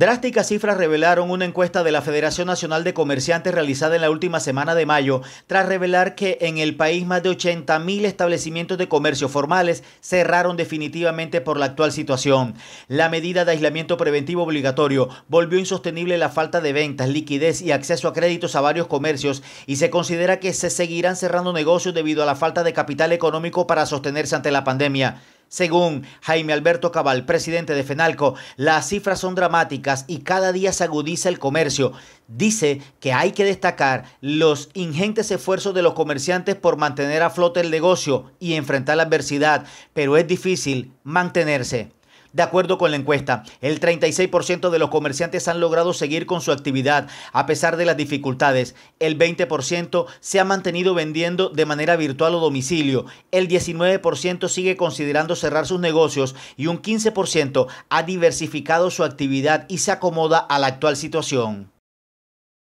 Drásticas cifras revelaron una encuesta de la Federación Nacional de Comerciantes realizada en la última semana de mayo, tras revelar que en el país más de 80.000 establecimientos de comercio formales cerraron definitivamente por la actual situación. La medida de aislamiento preventivo obligatorio volvió insostenible la falta de ventas, liquidez y acceso a créditos a varios comercios y se considera que se seguirán cerrando negocios debido a la falta de capital económico para sostenerse ante la pandemia. Según Jaime Alberto Cabal, presidente de FENALCO, las cifras son dramáticas y cada día se agudiza el comercio. Dice que hay que destacar los ingentes esfuerzos de los comerciantes por mantener a flote el negocio y enfrentar la adversidad, pero es difícil mantenerse. De acuerdo con la encuesta, el 36% de los comerciantes han logrado seguir con su actividad a pesar de las dificultades. El 20% se ha mantenido vendiendo de manera virtual o domicilio. El 19% sigue considerando cerrar sus negocios y un 15% ha diversificado su actividad y se acomoda a la actual situación.